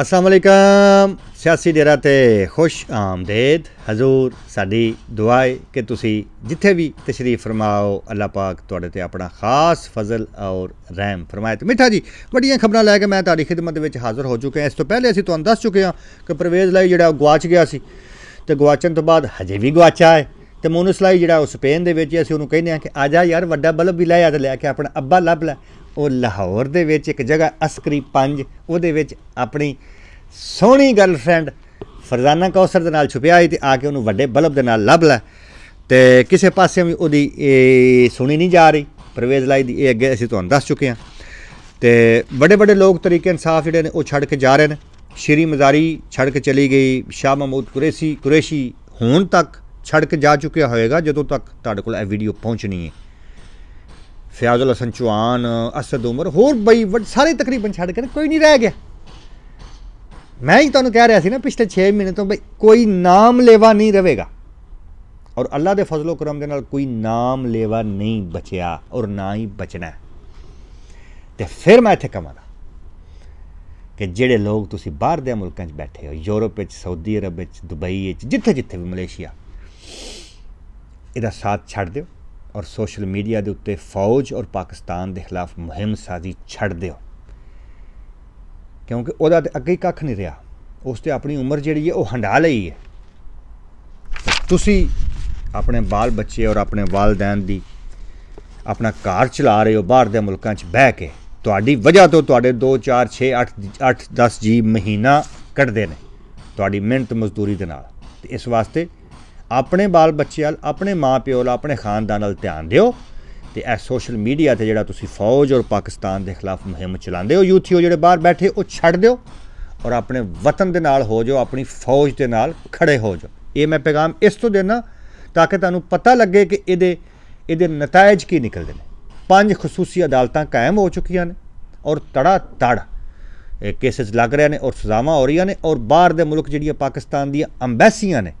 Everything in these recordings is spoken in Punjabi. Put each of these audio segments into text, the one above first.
ਅਸਲਾਮ ਅਲੈਕਮ ਸਿਆਸੀ ਡੇਰਾ ਤੇ ਖੁਸ਼ ਆਮਦੇਦ ਹਜ਼ੂਰ ਸਾਡੀ ਦੁਆਏ ਕਿ ਤੁਸੀਂ ਜਿੱਥੇ ਵੀ ਤਸ਼ਰੀਫ ਫਰਮਾਓ ਅੱਲਾਹ ਪਾਕ ਤੁਹਾਡੇ ਤੇ ਆਪਣਾ ਖਾਸ ਫਜ਼ਲ ਔਰ ਰਹਿਮ ਫਰਮਾਏ ਤੇ ਮਿੱਠਾ ਜੀ ਵੱਡੀਆਂ ਖਬਰਾਂ ਲੈ ਕੇ ਮੈਂ ਤੁਹਾਡੀ ਖਿਦਮਤ ਦੇ ਵਿੱਚ ਹਾਜ਼ਰ ਹੋ ਚੁੱਕਿਆ ਇਸ ਤੋਂ ਪਹਿਲੇ ਅਸੀਂ ਤੁਹਾਨੂੰ ਦੱਸ ਚੁੱਕੇ ਹਾਂ ਕਿ ਪ੍ਰਵੇਜ਼ ਲਈ ਜਿਹੜਾ ਗਵਾਚ ਗਿਆ ਸੀ ਤੇ ਗਵਾਚਣ ਤੋਂ ਬਾਅਦ ਹਜੇ ਵੀ ਗਵਾਚਾ ਹੈ ਤੇ ਮੋਨਸ ਲਈ ਜਿਹੜਾ ਉਹ ਸਪੇਨ ਦੇ ਵਿੱਚ ਅਸੀਂ ਉਹਨੂੰ ਕਹਿੰਦੇ ਹਾਂ ਕਿ ਆ ਜਾ ਯਾਰ ਵੱਡਾ ਬਲਬ ਵੀ ਲੈ ਆ ਤੇ ਲੈ ਕੇ ਆਪਣਾ ਅੱਬਾ ਲੱਭ ਲੈ ਉਹ ਲਾਹੌਰ ਦੇ ਵਿੱਚ ਇੱਕ ਜਗ੍ਹਾ ਅਸਕਰੀ 5 ਉਹਦੇ ਵਿੱਚ ਆਪਣੀ ਸੋਹਣੀ ਗਰਲਫ੍ਰੈਂਡ ਫਰਜ਼ਾਨਾ ਕੌਸਰ ਦੇ ਨਾਲ ਛੁਪਿਆ ਹੋਈ ਤੇ ਆ ਕੇ ਉਹਨੂੰ ਵੱਡੇ ਬਲਬ ਦੇ ਨਾਲ ਲੱਭ ਲੈ ਤੇ ਕਿਸੇ ਪਾਸੇ ਵੀ ਉਹਦੀ ਇਹ ਸੁਣੀ ਨਹੀਂ ਜਾ ਰਹੀ ਪਰਵੇਜ਼ ਲਾਈ ਦੀ ਇਹ ਅੱਗੇ ਅਸੀਂ ਤੁਹਾਨੂੰ ਦੱਸ ਚੁੱਕੇ ਹਾਂ ਤੇ ਵੱਡੇ ਵੱਡੇ ਲੋਕ ਤਰੀਕੇ ਇਨਸਾਫ ਜਿਹੜੇ ਨੇ ਉਹ ਛੱਡ ਕੇ ਜਾ ਰਹੇ ਨੇ ਸ਼੍ਰੀ ਮਜ਼ਾਰੀ ਛੱਡ ਕੇ ਚਲੀ ਗਈ ਸ਼ਾਹ ਮਹਮੂਦ ਕੁਰੇਸ਼ੀ ਕੁਰੇਸ਼ੀ ਹੁਣ ਤੱਕ ਛੱਡ ਕੇ ਜਾ ਚੁੱਕਿਆ ਹੋਵੇਗਾ ਜਦੋਂ ਤੱਕ ਤੁਹਾਡੇ ਕੋਲ ਇਹ ਵੀਡੀਓ ਪਹੁੰਚਣੀ ਹੈ ਫਿਆਜ਼ੁਲ ਹਸਨ ਚੁਆਨ ਅਸਦ ਉਮਰ ਹੋਰ ਬਈ ਸਾਰੇ ਤਕਰੀਬਨ ਛੱਡ ਕੇ ਕੋਈ ਨਹੀਂ ਰਹਿ ਗਿਆ ਮੈਂ ਹੀ ਤੁਹਾਨੂੰ ਕਹਿ ਰਿਹਾ ਸੀ ਨਾ ਪਿਛਲੇ 6 ਮਹੀਨੇ ਤੋਂ ਬਈ ਕੋਈ ਨਾਮ ਲੈਵਾ ਨਹੀਂ ਰਹੇਗਾ ਔਰ ਅੱਲਾ ਦੇ ਫਜ਼ਲੋ ਕਰਮ ਦੇ ਨਾਲ ਕੋਈ ਨਾਮ ਲੈਵਾ ਨਹੀਂ ਬਚਿਆ ਔਰ ਨਾ ਹੀ ਬਚਣਾ ਤੇ ਫਿਰ ਮੈਂ ਇੱਥੇ ਕਮਾਦਾ ਕਿ ਜਿਹੜੇ ਲੋਕ ਤੁਸੀਂ ਬਾਹਰ ਦੇ ਮੁਲਕਾਂ 'ਚ ਬੈਠੇ ਹੋ ਯੂਰਪ ਵਿੱਚ ਸਾਊਦੀ ਅਰਬ ਵਿੱਚ ਦੁਬਈ ਵਿੱਚ ਜਿੱਥੇ ਜਿੱਥੇ ਵੀ ਮਲੇਸ਼ੀਆ ਇਹਦਾ ਸਾਥ ਛੱਡ ਦਿਓ ਔਰ ਸੋਸ਼ਲ ਮੀਡੀਆ ਦੇ ਉੱਤੇ ਫੌਜ ਔਰ ਪਾਕਿਸਤਾਨ ਦੇ ਖਿਲਾਫ ਮੁਹਿੰਮ ਸਾਜ਼ੀ ਛੱਡ ਦਿਓ ਕਿਉਂਕਿ ਉਹਦਾ ਤੇ ਅੱਗੇ ਕੱਖ ਨਹੀਂ ਰਿਹਾ ਉਸ ਤੇ ਆਪਣੀ ਉਮਰ ਜਿਹੜੀ ਹੈ ਉਹ ਹੰਡਾ ਲਈ ਹੈ ਤੁਸੀਂ ਆਪਣੇ ਬਾਲ ਬੱਚੇ ਔਰ ਆਪਣੇ ਵਾਲਦੈਨ ਦੀ ਆਪਣਾ ਘਰ ਚਲਾ ਰਹੇ ਹੋ ਬਾਹਰ ਦੇ ਮੁਲਕਾਂ 'ਚ ਬਹਿ ਕੇ ਤੁਹਾਡੀ ਵਜ੍ਹਾ ਤੋਂ ਤੁਹਾਡੇ 2 4 6 8 8 10 ਜੀ ਮਹੀਨਾ ਕੱਢਦੇ ਨੇ ਤੁਹਾਡੀ ਮਿਹਨਤ ਮਜ਼ਦੂਰੀ ਦੇ ਨਾਲ ਤੇ ਇਸ ਵਾਸਤੇ ਆਪਣੇ ਬਾਲ ਬੱਚਿਆਂ ਨਾਲ ਆਪਣੇ ਪਿਓ ਨਾਲ ਆਪਣੇ ਖਾਨਦਾਨ ਨਾਲ ਧਿਆਨ ਦਿਓ ਤੇ ਇਹ ਸੋਸ਼ਲ ਮੀਡੀਆ ਤੇ ਜਿਹੜਾ ਤੁਸੀਂ ਫੌਜ ਔਰ ਪਾਕਿਸਤਾਨ ਦੇ ਖਿਲਾਫ ਮੁਹਿੰਮ ਚਲਾਉਂਦੇ ਹੋ ਯੂਥੀਓ ਜਿਹੜੇ ਬਾਹਰ ਬੈਠੇ ਉਹ ਛੱਡ ਦਿਓ ਔਰ ਆਪਣੇ ਵਤਨ ਦੇ ਨਾਲ ਹੋ ਜਾਓ ਆਪਣੀ ਫੌਜ ਦੇ ਨਾਲ ਖੜੇ ਹੋ ਜਾਓ ਇਹ ਮੈਂ ਪੈਗਾਮ ਇਸ ਤੋਂ ਦੇਣਾ ਤਾਂ ਕਿ ਤੁਹਾਨੂੰ ਪਤਾ ਲੱਗੇ ਕਿ ਇਹਦੇ ਇਹਦੇ ਨਤੀਜੇ ਕੀ ਨਿਕਲਦੇ ਨੇ ਪੰਜ ਖਸੂਸੀ ਅਦਾਲਤਾਂ ਕਾਇਮ ਹੋ ਚੁੱਕੀਆਂ ਨੇ ਔਰ ਤੜਾ ਤੜ ਕੇਸਸ ਲੱਗ ਰਹੇ ਨੇ ਔਰ ਸਜ਼ਾਵਾਂ ਹੋ ਰਹੀਆਂ ਨੇ ਔਰ ਬਾਹਰ ਦੇ ਮੁਲਕ ਜਿਹੜੀਆਂ ਪਾਕਿਸਤਾਨ ਦੀਆਂ ਅੰਬੈਸੀਆਂ ਨੇ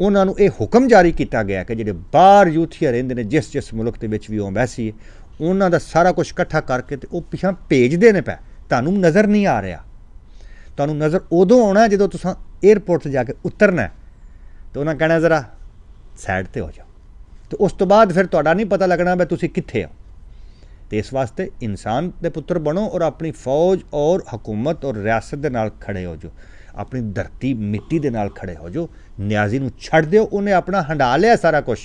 ਉਹਨਾਂ ਨੂੰ ਇਹ ਹੁਕਮ ਜਾਰੀ ਕੀਤਾ ਗਿਆ ਕਿ ਜਿਹੜੇ ਬਾਹਰ ਯੂਥੀਆ ਰਹਿੰਦੇ ਨੇ ਜਿਸ ਜਿਸ ਮੁਲਕ ਦੇ ਵਿੱਚ ਵੀ ਉਹ ਐਮਬੈਸੀ ਉਹਨਾਂ ਦਾ ਸਾਰਾ ਕੁਝ ਇਕੱਠਾ ਕਰਕੇ ਤੇ ਉਹ ਪਿਛਾਂ ਭੇਜਦੇ ਨੇ ਪੈ ਤੁਹਾਨੂੰ ਨਜ਼ਰ ਨਹੀਂ ਆ ਰਿਹਾ ਤੁਹਾਨੂੰ ਨਜ਼ਰ ਉਦੋਂ ਆਉਣਾ ਜਦੋਂ ਤੁਸੀਂ 에어ਪੋਰਟ ਤੇ ਜਾ ਕੇ ਉਤਰਨਾ ਹੈ ਤੇ ਉਹਨਾਂ ਕਹਿਣਾ ਜ਼ਰਾ ਸਾਈਡ ਤੇ ਹੋ ਜਾਓ ਤੇ ਉਸ ਤੋਂ ਬਾਅਦ ਫਿਰ ਤੁਹਾਡਾ ਨਹੀਂ ਪਤਾ ਲੱਗਣਾ ਵੀ ਤੁਸੀਂ ਕਿੱਥੇ ਹੋ ਤੇ ਇਸ ਵਾਸਤੇ ਇਨਸਾਨ ਦੇ ਪੁੱਤਰ ਬਣੋ ਔਰ ਆਪਣੀ ਫੌਜ ਔਰ ਹਕੂਮਤ ਔਰ ਰਿਆਸਤ ਦੇ ਨਾਲ ਖੜੇ ਹੋ ਜਾਓ ਆਪਣੀ ਧਰਤੀ ਮਿੱਟੀ ਦੇ ਨਾਲ ਖੜੇ ਹੋ ਜਾਓ ਨਿਆਜ਼ੀ ਨੂੰ ਛੱਡ ਦਿਓ ਉਹਨੇ ਆਪਣਾ ਹੰਡਾ ਲਿਆ ਸਾਰਾ ਕੁਝ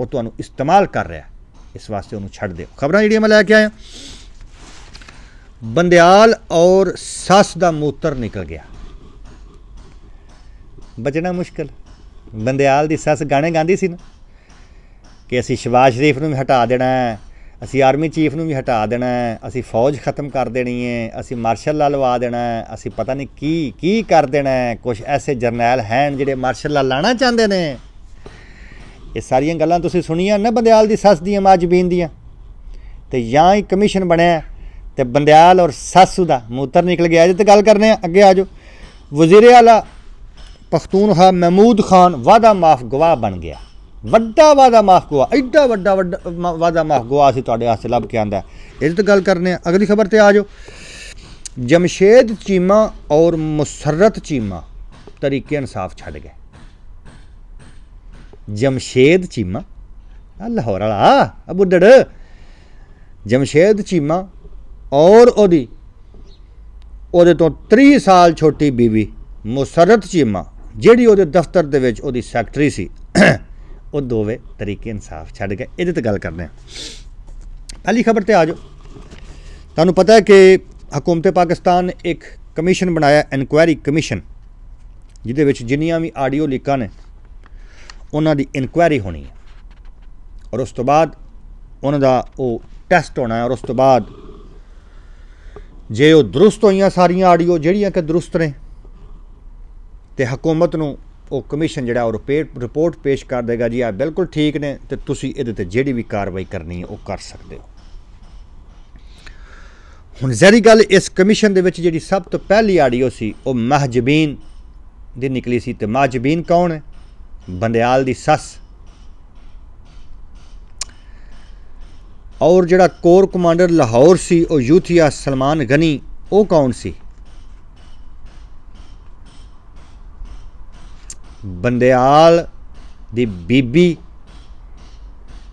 ਉਹ ਤੁਹਾਨੂੰ ਇਸਤੇਮਾਲ ਕਰ ਰਿਹਾ ਇਸ ਵਾਸਤੇ ਉਹਨੂੰ ਛੱਡ ਦਿਓ ਖਬਰਾਂ ਜਿਹੜੀਆਂ ਮੈਂ ਲੈ ਕੇ ਆਇਆ ਬੰਦਿਆਲ ਔਰ ਸੱਸ ਦਾ ਮੂਤਰ ਨਿਕਲ ਗਿਆ ਬਚਣਾ ਮੁਸ਼ਕਲ ਬੰਦਿਆਲ ਦੀ ਸੱਸ ਗਾਣੇ ਗਾਉਂਦੀ ਸੀ ਨਾ ਕਿ ਅਸੀਂ ਸ਼ਿਵਾ ਸ਼ਰੀਫ ਨੂੰ ਹਟਾ ਦੇਣਾ ਹੈ ਅਸੀਂ ਆਰਮੀ ਚੀਫ ਨੂੰ ਵੀ ਹਟਾ ਦੇਣਾ ਹੈ ਅਸੀਂ ਫੌਜ ਖਤਮ ਕਰ ਦੇਣੀ ਹੈ ਅਸੀਂ ਮਾਰਸ਼ਲ ਲਾ ਲਵਾ ਦੇਣਾ ਹੈ ਅਸੀਂ ਪਤਾ ਨਹੀਂ ਕੀ ਕੀ ਕਰ ਦੇਣਾ ਹੈ ਕੁਝ ਐਸੇ ਜਰਨੈਲ ਹਨ ਜਿਹੜੇ ਮਾਰਸ਼ਲ ਲਾ ਲਾਣਾ ਚਾਹੁੰਦੇ ਨੇ ਇਹ ਸਾਰੀਆਂ ਗੱਲਾਂ ਤੁਸੀਂ ਸੁਣੀਆਂ ਨਾ ਬੰਦਿਆਲ ਦੀ ਸੱਸ ਦੀਆਂ ਮਾਜਬੀਨ ਦੀਆਂ ਤੇ ਜਾਂ ਹੀ ਕਮਿਸ਼ਨ ਬਣਿਆ ਤੇ ਬੰਦਿਆਲ ਔਰ ਸੱਸੂ ਦਾ ਮੂਤਰ ਨਿਕਲ ਗਿਆ ਜੇ ਤੇ ਗੱਲ ਕਰਨੇ ਆ ਅੱਗੇ ਜਾਓ ਵਜ਼ੀਰ ਆਲਾ ਪਖਤੂਨਖਾ ਮਹਿਮੂਦ ਖਾਨ ਵਾਦਾ ਮਾਫ ਗਵਾਹ ਬਣ ਗਿਆ ਵੱਡਾ ਵਾਦਾ ਮਾਹਗਵਾ ਐਡਾ ਵੱਡਾ ਵੱਡਾ ਵਾਦਾ ਮਾਹਗਵਾ ਅਸੀਂ ਤੁਹਾਡੇ ਵਾਸਤੇ ਲੱਭ ਕੇ ਆਂਦਾ ਇਹ ਤਾਂ ਗੱਲ ਕਰਨੇ ਆ ਅਗਲੀ ਖਬਰ ਤੇ ਆ ਜਾਓ ਜਮਸ਼ੇਦ ਚੀਮਾ ਔਰ ਮੁਸਰਤ ਚੀਮਾ ਤਰੀਕੇ ਇਨਸਾਫ ਛੱਡ ਗਏ ਜਮਸ਼ੇਦ ਚੀਮਾ ਆ ਲਾਹੌਰ ਵਾਲਾ ਬੁੱਢੜ ਜਮਸ਼ੇਦ ਚੀਮਾ ਔਰ ਉਹਦੀ ਉਹਦੇ ਤੋਂ 30 ਸਾਲ ਛੋਟੀ ਬੀਵੀ ਮੁਸਰਤ ਚੀਮਾ ਜਿਹੜੀ ਉਹਦੇ ਦਫ਼ਤਰ ਦੇ ਵਿੱਚ ਉਹਦੀ ਸੈਕਟਰੀ ਸੀ ਉਹ ਦੋਵੇਂ ਤਰੀਕੇ ਇਨਸਾਫ ਛੱਡ ਕੇ ਇਹਦੇ ਤੇ ਗੱਲ ਕਰਦੇ ਆ ਪਹਿਲੀ ਖਬਰ ਤੇ ਆਜੋ ਤੁਹਾਨੂੰ ਪਤਾ ਹੈ ਕਿ ਹਕੂਮਤ ਪਾਕਿਸਤਾਨ ਇੱਕ ਕਮਿਸ਼ਨ ਬਣਾਇਆ ਇਨਕੁਆਇਰੀ ਕਮਿਸ਼ਨ ਜਿਹਦੇ ਵਿੱਚ ਜਿੰਨੀਆਂ ਵੀ ਆਡੀਓ ਲੀਕਾਂ ਨੇ ਉਹਨਾਂ ਦੀ ਇਨਕੁਆਇਰੀ ਹੋਣੀ ਹੈ ਔਰ ਉਸ ਤੋਂ ਬਾਅਦ ਉਹਨਾਂ ਦਾ ਉਹ ਟੈਸਟ ਹੋਣਾ ਹੈ ਔਰ ਉਸ ਤੋਂ ਬਾਅਦ ਜੇ ਉਹ ਦਰੁਸਤ ਹੋਈਆਂ ਸਾਰੀਆਂ ਆਡੀਓ ਜਿਹੜੀਆਂ ਕਿ ਦਰੁਸਤ ਨੇ ਤੇ ਹਕੂਮਤ ਨੂੰ ਉਹ ਕਮਿਸ਼ਨ ਜਿਹੜਾ ਉਹ ਰਿਪੋਰਟ ਪੇਸ਼ ਕਰ ਦੇਗਾ ਜੀ ਆ ਬਿਲਕੁਲ ਠੀਕ ਨੇ ਤੇ ਤੁਸੀਂ ਇਹਦੇ ਤੇ ਜਿਹੜੀ ਵੀ ਕਾਰਵਾਈ ਕਰਨੀ ਹੈ ਉਹ ਕਰ ਸਕਦੇ ਹੋ ਹੁਣ ਜ਼ਰੀ ਗੱਲ ਇਸ ਕਮਿਸ਼ਨ ਦੇ ਵਿੱਚ ਜਿਹੜੀ ਸਭ ਤੋਂ ਪਹਿਲੀ ਆਡੀਓ ਸੀ ਉਹ ਮਹਜਬੀਨ ਦੀ ਨਿਕਲੀ ਸੀ ਤੇ ਮਹਜਬੀਨ ਕੌਣ ਹੈ ਬੰਦਿਆਲ ਦੀ ਸੱਸ ਔਰ ਜਿਹੜਾ ਕੋਰ ਕਮਾਂਡਰ ਲਾਹੌਰ ਸੀ ਉਹ ਯੂਥੀਆ ਸਲਮਾਨ ਗਨੀ ਉਹ ਕੌਣ ਸੀ ਬੰਦਿਆਲ ਦੀ ਬੀਬੀ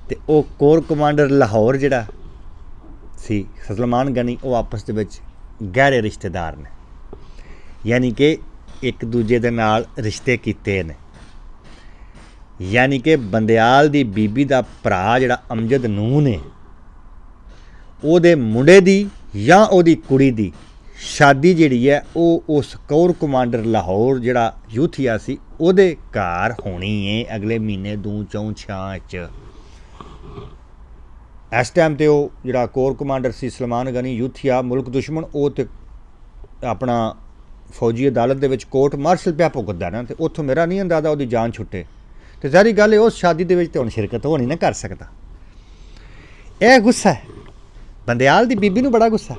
ਤੇ ਉਹ ਕੋਰ ਕਮਾਂਡਰ ਲਾਹੌਰ ਜਿਹੜਾ ਸੀ ਸਲਮਾਨ ਗਨੀ ਉਹ ਆਪਸ ਦੇ ਵਿੱਚ ਗਹਿਰੇ ਰਿਸ਼ਤੇਦਾਰ ਨੇ ਯਾਨੀ ਕਿ ਇੱਕ ਦੂਜੇ ਦੇ ਨਾਲ ਰਿਸ਼ਤੇ ਕੀਤੇ ਨੇ ਯਾਨੀ ਕਿ ਬੰਦਿਆਲ ਦੀ ਬੀਬੀ ਦਾ ਭਰਾ ਜਿਹੜਾ ਅਮਜਦ ਨੂਨ ਨੇ ਉਹਦੇ ਮੁੰਡੇ ਦੀ ਜਾਂ ਉਹਦੀ ਕੁੜੀ ਦੀ ਸ਼ਾਦੀ ਜਿਹੜੀ ਹੈ ਉਹ ਉਸ ਕੌਰ ਕਮਾਂਡਰ ਲਾਹੌਰ ਜਿਹੜਾ ਯੂਥੀਆ ਸੀ ਉਹਦੇ ਘਰ ਹੋਣੀ ਏ ਅਗਲੇ ਮਹੀਨੇ ਦੂ ਚੌ ਛਾਂ ਚ ਇਸ ਟਾਈਮ ਤੇ ਉਹ ਜਿਹੜਾ ਕੋਰ ਕਮਾਂਡਰ ਸੀ ਸਲਮਾਨ ਗਨੀ ਯੂਥਿਆ ਮੁਲਕ ਦੁਸ਼ਮਣ ਉਹ ਤੇ ਆਪਣਾ ਫੌਜੀ ਅਦਾਲਤ ਦੇ ਵਿੱਚ ਕੋਰਟ ਮਾਰਸ਼ਲ ਪਿਆ ਭੁਗਤਦਾ ਨਾ ਤੇ ਉੱਥੋਂ ਮੇਰਾ ਨਹੀਂ ਅੰਦਾਜ਼ਾ ਉਹਦੀ ਜਾਨ ਛੁੱਟੇ ਤੇ ਜ਼ਾਰੀ ਗੱਲ ਹੈ ਉਸ ਸ਼ਾਦੀ ਦੇ ਵਿੱਚ ਤੇ ਹੁਣ ਸ਼ਿਰਕਤ ਹੋਣੀ ਨਾ ਕਰ ਸਕਦਾ ਇਹ ਗੁੱਸਾ ਹੈ ਬੰਦਿਆਲ ਦੀ ਬੀਬੀ ਨੂੰ ਬੜਾ ਗੁੱਸਾ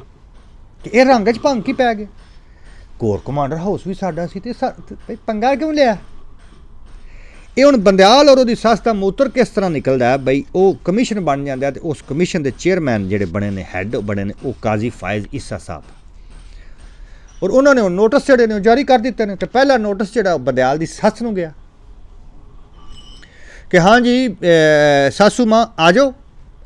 ਕਿ ਇਹ ਰੰਗ 'ਚ ਭੰਗ ਕੀ ਪੈ ਗਿਆ ਕੋਰ ਕਮਾਂਡਰ ਹਾਊਸ ਵੀ ਸਾਡਾ ਸੀ ਤੇ ਪੰਗਾ ਕਿਉਂ ਲਿਆ ਇਹ ਹੁਣ ਬੰਦਿਆਲ ਔਰ ਉਹਦੀ ਸੱਸ ਦਾ ਮੂਤਰ ਕਿਸ ਤਰ੍ਹਾਂ ਨਿਕਲਦਾ ਹੈ ਬਈ ਉਹ ਕਮਿਸ਼ਨ ਬਣ ਜਾਂਦਾ ਤੇ ਉਸ ਕਮਿਸ਼ਨ ਦੇ ਚੇਅਰਮੈਨ ਜਿਹੜੇ ਬਣੇ ਨੇ ਹੈੱਡ ਬਣੇ ਨੇ ਉਹ ਕਾਜ਼ੀ ਫਾਇਜ਼ ਇਸਾ ਸਾਹਿਬ ਔਰ ਉਹਨਾਂ ਨੇ ਉਹ ਨੋਟਿਸ ਜਿਹੜੇ ਨੇ ਜਾਰੀ ਕਰ ਦਿੱਤੇ ਨੇ ਤੇ ਪਹਿਲਾ ਨੋਟਿਸ ਜਿਹੜਾ ਬੰਦਿਆਲ ਦੀ ਸੱਸ ਨੂੰ ਗਿਆ ਕਿ ਹਾਂ ਜੀ ਸਾਸੂ ਮਾਂ ਆਜੋ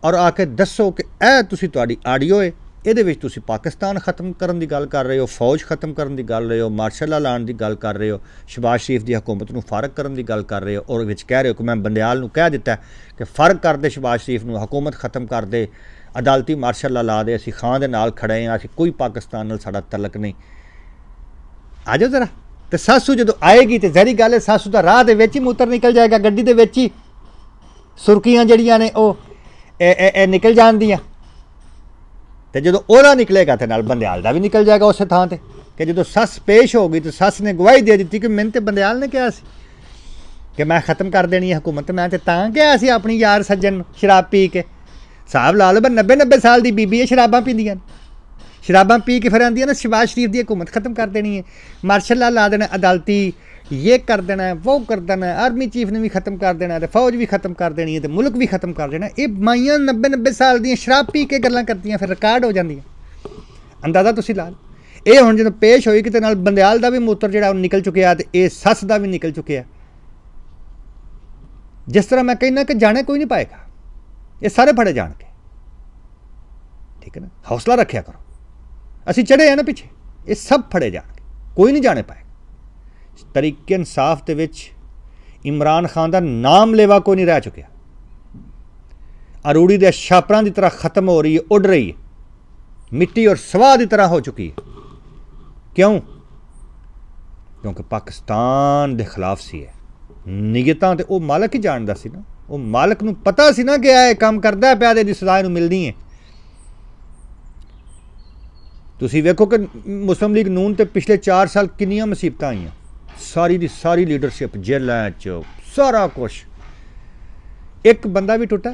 ਔਰ ਆ ਕੇ ਦੱਸੋ ਕਿ ਇਹ ਤੁਸੀਂ ਤੁਹਾਡੀ ਆਡੀਓ ਹੈ ਇਹਦੇ ਵਿੱਚ ਤੁਸੀਂ ਪਾਕਿਸਤਾਨ ਖਤਮ ਕਰਨ ਦੀ ਗੱਲ ਕਰ ਰਹੇ ਹੋ ਫੌਜ ਖਤਮ ਕਰਨ ਦੀ ਗੱਲ ਰਹੇ ਹੋ ਮਾਰਸ਼ਲ ਲਾਣ ਦੀ ਗੱਲ ਕਰ ਰਹੇ ਹੋ ਸ਼ਬਾਸ਼ ਸ਼ਰੀਫ ਦੀ ਹਕੂਮਤ ਨੂੰ ਫਰਕ ਕਰਨ ਦੀ ਗੱਲ ਕਰ ਰਹੇ ਹੋ ਔਰ ਵਿੱਚ ਕਹਿ ਰਹੇ ਹੋ ਕਿ ਮੈਂ ਬੰਦਿਆਲ ਨੂੰ ਕਹਿ ਦਿੱਤਾ ਕਿ ਫਰਕ ਕਰ ਦੇ ਸ਼ਬਾਸ਼ ਸ਼ਰੀਫ ਨੂੰ ਹਕੂਮਤ ਖਤਮ ਕਰ ਦੇ ਅਦਾਲਤੀ ਮਾਰਸ਼ਲ ਲਾ ਲਾ ਦੇ ਅਸੀਂ ਖਾਨ ਦੇ ਨਾਲ ਖੜੇ ਆ ਅਸੀਂ ਕੋਈ ਪਾਕਿਸਤਾਨ ਨਾਲ ਸਾਡਾ ਤਲਕ ਨਹੀਂ ਆ ਜਾਓ ਜ਼ਰਾ ਤੇ ਸਾਸੂ ਜਦੋਂ ਆਏਗੀ ਤੇ ਜ਼ਰੀ ਗੱਲ ਹੈ ਸਾਸੂ ਦਾ ਰਾਹ ਦੇ ਵਿੱਚ ਹੀ ਮੂਤਰ ਨਿਕਲ ਜਾਏਗਾ ਗੱਡੀ ਦੇ ਵਿੱਚ ਹੀ ਸੁਰਕੀਆਂ ਜਿਹੜੀਆਂ ਨੇ ਉਹ ਇਹ ਇਹ ਨਿਕਲ ਜਾਂਦੀਆਂ ਤੇ ਜਦੋਂ ਉਹਦਾ ਨਿਕਲੇਗਾ ਤੇ ਨਾਲ ਬੰਦਿਆਲ ਦਾ ਵੀ ਨਿਕਲ ਜਾਏਗਾ ਉਸੇ ਥਾਂ ਤੇ ਕਿ ਜਦੋਂ ਸੱਸ ਪੇਸ਼ ਹੋ ਗਈ ਤੇ ਸੱਸ ਨੇ ਗਵਾਹੀ ਦੇ ਦਿੱਤੀ ਕਿ ਮੈਨੂੰ ਤੇ ਬੰਦਿਆਲ ਨੇ ਕਿਹਾ ਸੀ ਕਿ ਮੈਂ ਖਤਮ ਕਰ ਦੇਣੀ ਹੈ ਹਕੂਮਤ ਮੈਂ ਤੇ ਤਾਂ ਕਿਹਾ ਸੀ ਆਪਣੀ ਯਾਰ ਸੱਜਣ ਸ਼ਰਾਬ ਪੀ ਕੇ ਸਾਹਿਬ ਲਾਲ ਬ 90 90 ਸਾਲ ਦੀ ਬੀਬੀ ਇਹ ਸ਼ਰਾਬਾਂ ਪੀਂਦੀਆਂ ਨੇ ਸ਼ਰਾਬਾਂ ਪੀ ਕੇ ਫਿਰ ਹੈ ਨਾ ਸ਼ਿਵਾਜ ਸ਼ਰੀਫ ਦੀ ਹਕੂਮਤ ਖਤਮ ਕਰ ਦੇਣੀ ਹੈ ਮਾਰਸ਼ਲ ਲਾ ਲਾ ਦੇਣਾ ਅਦਾਲਤੀ ਇਹ ਕਰ ਦੇਣਾ ਹੈ ਉਹ ਕਰ ਦੇਣਾ ਹੈ ਆਰਮੀ ਚੀਫ ਨੇ ਵੀ ਖਤਮ ਕਰ ਦੇਣਾ ਤੇ ਫੌਜ ਵੀ ਖਤਮ ਕਰ ਦੇਣੀ ਹੈ ਤੇ ਮੁਲਕ ਵੀ ਖਤਮ ਕਰ ਦੇਣਾ ਇਹ ਮਾਈਆਂ 90 90 ਸਾਲ ਦੀਆਂ ਸ਼ਰਾਬ ਪੀ ਕੇ ਗੱਲਾਂ ਕਰਦੀਆਂ ਫਿਰ ਰਿਕਾਰਡ ਹੋ ਜਾਂਦੀਆਂ ਅੰਦਾਜ਼ਾ ਤੁਸੀਂ ਲਾ ਇਹ ਹੁਣ ਜਦੋਂ ਪੇਸ਼ ਹੋਈ ਕਿਤੇ ਨਾਲ ਬੰਦਿਆਲ ਦਾ ਵੀ ਮੂਤਰ ਜਿਹੜਾ ਉਹ ਨਿਕਲ ਚੁੱਕਿਆ ਤੇ ਇਹ ਸੱਸ ਦਾ ਵੀ ਨਿਕਲ ਚੁੱਕਿਆ ਜਿਸ ਤਰ੍ਹਾਂ ਮੈਂ ਕਹਿੰਦਾ ਕਿ ਜਾਣੇ ਕੋਈ ਨਹੀਂ ਪਾਏਗਾ ਇਹ ਸਾਰੇ ਫੜੇ ਜਾਣਗੇ ਠੀਕ ਹੈ ਨਾ ਹੌਸਲਾ ਰੱਖਿਆ ਕਰੋ ਅਸੀਂ ਚੜੇ ਆ ਨਾ ਪਿੱਛੇ ਇਹ ਸਭ ਫੜੇ ਜਾਣਗੇ ਕੋਈ ਨਹੀਂ ਜਾਣੇ ਪਾਏ ਤਰੀਕੇ ਇਨਸਾਫ ਦੇ ਵਿੱਚ ਇਮਰਾਨ ਖਾਨ ਦਾ ਨਾਮ ਲੈਵਾ ਕੋਈ ਨਹੀਂ ਰਹਿ ਚੁੱਕਿਆ ਅਰੂੜੀ ਦੇ ਛਾਪਰਾਂ ਦੀ ਤਰ੍ਹਾਂ ਖਤਮ ਹੋ ਰਹੀ ਹੈ ਉੱਡ ਰਹੀ ਹੈ ਮਿੱਟੀ ਔਰ ਸਵਾਹ ਦੀ ਤਰ੍ਹਾਂ ਹੋ ਚੁੱਕੀ ਹੈ ਕਿਉਂ ਕਿਉਂਕਿ ਪਾਕਿਸਤਾਨ ਦੇ ਖਿਲਾਫ ਸੀ ਹੈ ਨਿਯਤਾਂ ਤੇ ਉਹ ਮਾਲਕ ਹੀ ਜਾਣਦਾ ਸੀ ਨਾ ਉਹ ਮਾਲਕ ਨੂੰ ਪਤਾ ਸੀ ਨਾ ਕਿ ਇਹ ਕੰਮ ਕਰਦਾ ਪਿਆ ਦੇ ਦੀ ਸਜ਼ਾ ਨੂੰ ਮਿਲਣੀ ਹੈ ਤੁਸੀਂ ਵੇਖੋ ਕਿ ਮੁਸਲਮ ਲੀਗ ਨੂਨ ਤੇ ਪਿਛਲੇ 4 ਸਾਲ ਕਿੰਨੀਆਂ ਮੁਸੀਬਤਾਂ ਆਈਆਂ ਸਾਰੀ ਦੀ ਸਾਰੀ ਲੀਡਰਸ਼ਿਪ ਜੇਲਾਂ 'ਚ ਸਾਰਾ ਕੁਝ ਇੱਕ ਬੰਦਾ ਵੀ ਟੁੱਟਾ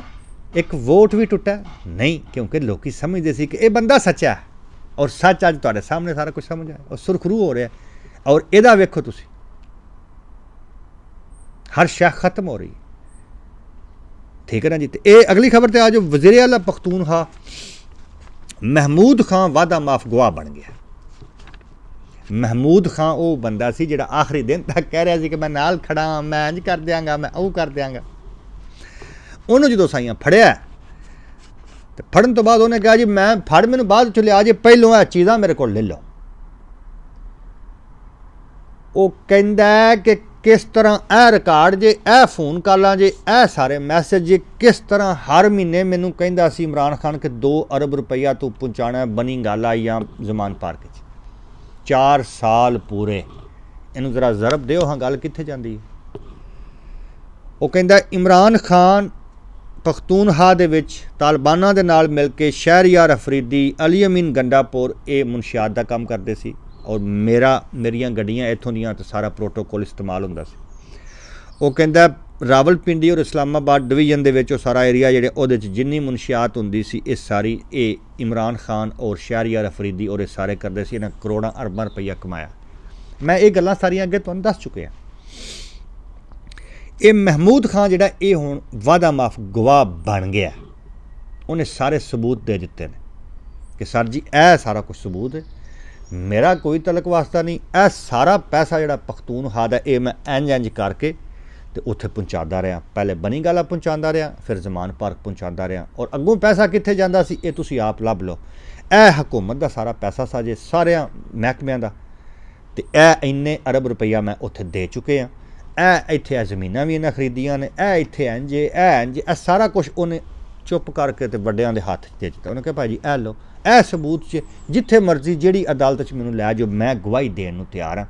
ਇੱਕ ਵੋਟ ਵੀ ਟੁੱਟਾ ਨਹੀਂ ਕਿਉਂਕਿ ਲੋਕੀ ਸਮਝਦੇ ਸੀ ਕਿ ਇਹ ਬੰਦਾ ਸੱਚਾ ਹੈ ਔਰ ਸੱਚ ਅੱਜ ਤੁਹਾਡੇ ਸਾਹਮਣੇ ਸਾਰਾ ਕੁਝ ਸਮਝ ਆਇਆ ਔਰ ਸੁਰਖਰੂ ਹੋ ਰਿਹਾ ਔਰ ਇਹਦਾ ਵੇਖੋ ਤੁਸੀਂ ਹਰ ਸ਼ੈ ਖਤਮ ਹੋ ਰਹੀ ਠੀਕ ਹੈ ਨਾ ਜੀ ਤੇ ਇਹ ਅਗਲੀ ਖਬਰ ਤੇ ਆਜੋ ਵਜ਼ੀਰ ਆਲਾ ਹਾ ਮਹਿਮੂਦ ਖਾਨ ਵਾਦਾ ਮਾਫ ਗਵਾ ਬਣ ਗਿਆ ਮਹਿਮੂਦ ਖਾਨ ਉਹ ਬੰਦਾ ਸੀ ਜਿਹੜਾ ਆਖਰੀ ਦਿਨ ਤੱਕ ਕਹਿ ਰਿਹਾ ਸੀ ਕਿ ਮੈਂ ਨਾਲ ਖੜਾ ਹਾਂ ਮੈਂ ਇੰਜ ਕਰ ਦਿਆਂਗਾ ਮੈਂ ਉਹ ਕਰ ਦਿਆਂਗਾ ਉਹਨੂੰ ਜਦੋਂ ਸਾਈਆਂ ਫੜਿਆ ਤੇ ਫੜਨ ਤੋਂ ਬਾਅਦ ਉਹਨੇ ਕਿਹਾ ਜੀ ਮੈਂ ਫੜ ਮੈਨੂੰ ਬਾਅਦ ਚ ਲਿਆ ਜੇ ਪਹਿਲੋਂ ਇਹ ਚੀਜ਼ਾਂ ਮੇਰੇ ਕੋਲ ਲੈ ਲਓ ਉਹ ਕਹਿੰਦਾ ਕਿ ਕਿਸ ਤਰ੍ਹਾਂ ਇਹ ਰਿਕਾਰਡ ਜੇ ਇਹ ਫੋਨ ਕਾਲਾਂ ਜੇ ਇਹ ਸਾਰੇ ਮੈਸੇਜ ਜੇ ਕਿਸ ਤਰ੍ਹਾਂ ਹਰ ਮਹੀਨੇ ਮੈਨੂੰ ਕਹਿੰਦਾ ਸੀ ਇਮਰਾਨ ਖਾਨ ਕਿ 2 ਅਰਬ ਰੁਪਈਆ ਤੂੰ ਪਹੁੰਚਾਣਾ ਬਣੀ ਗਾਲਾ ਜਾਂ ਜ਼ਮਾਨ ਪਾਰਕ 'ਚ 4 ਸਾਲ ਪੂਰੇ ਇਹਨੂੰ ਜ਼ਰਾ ਜ਼ਰਬ ਦਿਓ ਹਾਂ ਗੱਲ ਕਿੱਥੇ ਜਾਂਦੀ ਉਹ ਕਹਿੰਦਾ ਇਮਰਾਨ ਖਾਨ ਪਖਤੂਨਹਾ ਦੇ ਵਿੱਚ ਤਾਲਬਾਨਾਂ ਦੇ ਨਾਲ ਮਿਲ ਕੇ ਸ਼ਹਿਰਯਾਰ ਅਫਰੀਦੀ ਅਲੀ ਅਮੀਨ ਗੰਡਾਪੁਰ ਇਹ ਮੁਨਸ਼ਿਆਤ ਦਾ ਕੰਮ ਕਰਦੇ ਸੀ ਔਰ ਮੇਰਾ ਮੇਰੀਆਂ ਗੱਡੀਆਂ ਇੱਥੋਂ ਦੀਆਂ ਤੇ ਸਾਰਾ ਪ੍ਰੋਟੋਕੋਲ ਇਸਤੇਮਾਲ ਹੁੰਦਾ ਸੀ ਉਹ ਕਹਿੰਦਾ ਰਾਵਲਪਿੰਡੀ ਔਰ ਇਸਲਾਮਾਬਾਦ ਡਿਵੀਜ਼ਨ ਦੇ ਵਿੱਚ ਉਹ ਸਾਰਾ ਏਰੀਆ ਜਿਹੜੇ ਉਹਦੇ ਚ ਜਿੰਨੀ ਮੁਨਸ਼ੀਆਤ ਹੁੰਦੀ ਸੀ ਇਹ ਸਾਰੀ ਇਹ ਇਮਰਾਨ ਖਾਨ ਔਰ ਸ਼ਹਿਰੀਆਰ ਅਫਰੀਦੀ ਔਰ ਇਹ ਸਾਰੇ ਕਰਦੇ ਸੀ ਇਹਨਾਂ ਕਰੋੜਾਂ ਅਰਬਾਂ ਰੁਪਈਆ ਕਮਾਇਆ ਮੈਂ ਇਹ ਗੱਲਾਂ ਸਾਰੀਆਂ ਅੱਗੇ ਤੁਹਾਨੂੰ ਦੱਸ ਚੁੱਕਿਆ ਇਹ ਮਹਿਮੂਦ ਖਾਨ ਜਿਹੜਾ ਇਹ ਹੁਣ ਵਾਦਾ ਮਾਫ ਗਵਾਹ ਬਣ ਗਿਆ ਉਹਨੇ ਸਾਰੇ ਸਬੂਤ ਦੇ ਦਿੱਤੇ ਨੇ ਕਿ ਸਰ ਜੀ ਇਹ ਸਾਰਾ ਕੁਝ ਸਬੂਤ ਹੈ ਮੇਰਾ ਕੋਈ ਤਲਕ ਵਾਸਤਾ ਨਹੀਂ ਇਹ ਸਾਰਾ ਪੈਸਾ ਜਿਹੜਾ ਪਖਤੂਨ ਹਾਦ ਹੈ ਇਹ ਮੈਂ ਇੰਜ ਇੰਜ ਕਰਕੇ ਤੇ ਉੱਥੇ ਪਹੁੰਚਾਦਾ ਰਿਆ ਪਹਿਲੇ ਬਣੀ ਗਾਲਾ ਪਹੁੰਚਾਉਂਦਾ ਰਿਆ ਫਿਰ ਜ਼ਮਾਨ ਪਾਰਕ ਪਹੁੰਚਾਉਂਦਾ ਰਿਆ ਔਰ ਅੱਗੋਂ ਪੈਸਾ ਕਿੱਥੇ ਜਾਂਦਾ ਸੀ ਇਹ ਤੁਸੀਂ ਆਪ ਲੱਭ ਲਓ ਇਹ ਹਕੂਮਤ ਦਾ ਸਾਰਾ ਪੈਸਾ ਸਾਜੇ ਸਾਰਿਆਂ ਮਹਿਕਮਿਆਂ ਦਾ ਤੇ ਇਹ ਇੰਨੇ ਅਰਬ ਰੁਪਈਆ ਮੈਂ ਉੱਥੇ ਦੇ ਚੁੱਕੇ ਆ ਇਹ ਇੱਥੇ ਆ ਜ਼ਮੀਨਾਂ ਵੀ ਇਹਨਾਂ ਖਰੀਦੀਆਂ ਨੇ ਇਹ ਇੱਥੇ ਇੰਜ ਇਹ ਇੰਜ ਇਹ ਸਾਰਾ ਕੁਝ ਉਹਨੇ ਚੁੱਪ ਕਰਕੇ ਤੇ ਵੱਡਿਆਂ ਦੇ ਹੱਥ ਦੇ ਦਿੱਤਾ ਉਹਨੇ ਕਿਹਾ ਭਾਜੀ ਇਹ ਲਓ ਇਹ ਸਬੂਤ 'ਚ ਜਿੱਥੇ ਮਰਜ਼ੀ ਜਿਹੜੀ ਅਦਾਲਤ 'ਚ ਮੈਨੂੰ ਲੈ ਜਾਓ ਮੈਂ ਗਵਾਹੀ ਦੇਣ ਨੂੰ ਤਿਆਰ ਹਾਂ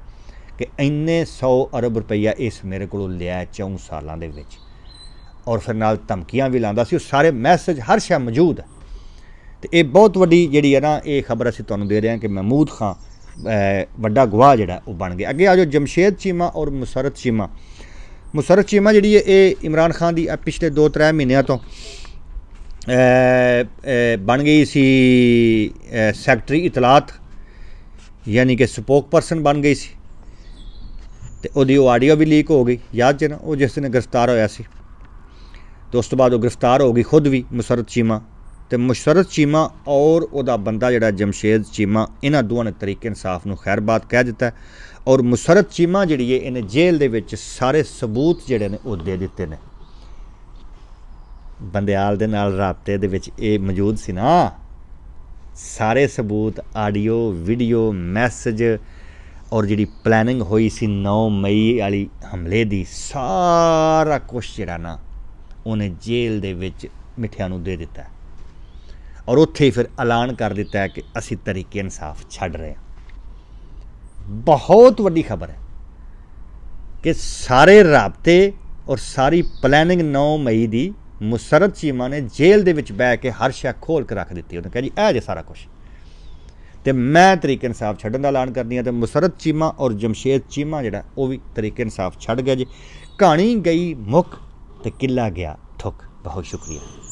ਕਿ ਇੰਨੇ 100 ਅਰਬ ਰੁਪਈਆ ਇਸ ਮੇਰੇ ਕੋਲੋਂ ਲਿਆ ਚੌਂ ਸਾਲਾਂ ਦੇ ਵਿੱਚ ਔਰ ਫਿਰ ਨਾਲ ਧਮਕੀਆਂ ਵੀ ਲਾਉਂਦਾ ਸੀ ਉਹ ਸਾਰੇ ਮੈਸੇਜ ਹਰ ਸ਼ਾ ਮੌਜੂਦ ਹੈ ਤੇ ਇਹ ਬਹੁਤ ਵੱਡੀ ਜਿਹੜੀ ਹੈ ਨਾ ਇਹ ਖਬਰ ਅਸੀਂ ਤੁਹਾਨੂੰ ਦੇ ਰਹੇ ਹਾਂ ਕਿ ਮਹਿਮੂਦ ਖਾਨ ਵੱਡਾ ਗਵਾਹ ਜਿਹੜਾ ਉਹ ਬਣ ਗਿਆ ਅੱਗੇ ਆਜੋ ਜਮਸ਼ੇਦ ਚੀਮਾ ਔਰ ਮੁਸਰਤ ਚੀਮਾ ਮੁਸਰਤ ਚੀਮਾ ਜਿਹੜੀ ਇਹ ਇਮਰਾਨ ਖਾਨ ਦੀ ਪਿਛਲੇ 2-3 ਮਹੀਨਿਆਂ ਤੋਂ ਬਣ ਗਈ ਸੀ ਸੈਕਟਰੀ ਇਤਲਾਤ ਯਾਨੀ ਕਿ ਸਪੋਕ ਪਰਸਨ ਬਣ ਗਈ ਸੀ ਤੇ ਉਹਦੀ ਉਹ ਆਡੀਓ ਵੀ ਲੀਕ ਹੋ ਗਈ ਯਾਦ ਜਨਾ ਉਹ ਜਿਸ ਨੇ ਗ੍ਰਿਫਤਾਰ ਹੋਇਆ ਸੀ ਤੇ ਉਸ ਤੋਂ ਬਾਅਦ ਉਹ ਗ੍ਰਿਫਤਾਰ ਹੋ ਗਈ ਖੁਦ ਵੀ ਮੁਸਰਤ ਚੀਮਾ ਤੇ ਮੁਸ਼ਰਤ ਚੀਮਾ ਔਰ ਉਹਦਾ ਬੰਦਾ ਜਿਹੜਾ ਜਮਸ਼ੇਦ ਚੀਮਾ ਇਹਨਾਂ ਦੋਵਾਂ ਨੇ ਤਰੀਕੇ ਇਨਸਾਫ ਨੂੰ ਖੈਰਬਾਤ ਕਹਿ ਦਿੱਤਾ ਔਰ ਮੁਸਰਤ ਚੀਮਾ ਜਿਹੜੀ ਹੈ ਇਹਨੇ ਜੇਲ੍ਹ ਦੇ ਵਿੱਚ ਸਾਰੇ ਸਬੂਤ ਜਿਹੜੇ ਨੇ ਉਹ ਦੇ ਦਿੱਤੇ ਨੇ ਬੰਦਿਆਲ ਦੇ ਨਾਲ ਰਾਤੇ ਦੇ ਵਿੱਚ ਇਹ ਮੌਜੂਦ ਸੀ ਨਾ ਸਾਰੇ ਸਬੂਤ ਆਡੀਓ ਵੀਡੀਓ ਮੈਸੇਜ ਔਰ ਜਿਹੜੀ ਪਲੈਨਿੰਗ ਹੋਈ ਸੀ 9 ਮਈ ਵਾਲੀ ਹਮਲੇ ਦੀ ਸਾਰਾ ਕੁਝ ਜਿਹੜਾ ਨਾ ਉਹਨੇ ਜੇਲ੍ਹ ਦੇ ਵਿੱਚ ਮਿੱਠਿਆਂ ਨੂੰ ਦੇ ਦਿੱਤਾ ਔਰ ਉੱਥੇ ਫਿਰ ਐਲਾਨ ਕਰ ਦਿੱਤਾ ਕਿ ਅਸੀਂ ਤਰੀਕੇ ਇਨਸਾਫ ਛੱਡ ਰਹੇ ਹਾਂ ਬਹੁਤ ਵੱਡੀ ਖਬਰ ਹੈ ਕਿ ਸਾਰੇ ਰਾਬਤੇ ਔਰ ਸਾਰੀ ਪਲੈਨਿੰਗ 9 ਮਈ ਦੀ ਮੁਸਰਦ ਚੀਮਾ ਨੇ ਜੇਲ੍ਹ ਦੇ ਵਿੱਚ ਬੈ ਕੇ ਹਰ ਸ਼ੈ ਖੋਲ ਕੇ ਰੱਖ ਦਿੱਤੀ ਉਹਨੇ ਕਿਹਾ ਜੀ ਇਹ ਜੇ ਸਾਰਾ ਕੁਝ ਤੇ ਮੈਂ ਤਰੀਕੇ ਇਨਸਾਫ ਛੱਡਣ ਦਾ ਐਲਾਨ ਕਰਦੀ ਆ ਤੇ ਮੁਸਰਦ ਚੀਮਾ ਔਰ ਜਮਸ਼ੇਦ ਚੀਮਾ ਜਿਹੜਾ ਉਹ ਵੀ ਤਰੀਕੇ ਇਨਸਾਫ ਛੱਡ ਗਿਆ ਜੀ ਕਹਾਣੀ ਗਈ ਮੁੱਖ ਤੇ ਕਿੱਲਾ ਗਿਆ ਠੁਕ ਬਹੁਤ ਸ਼ੁਕਰੀਆ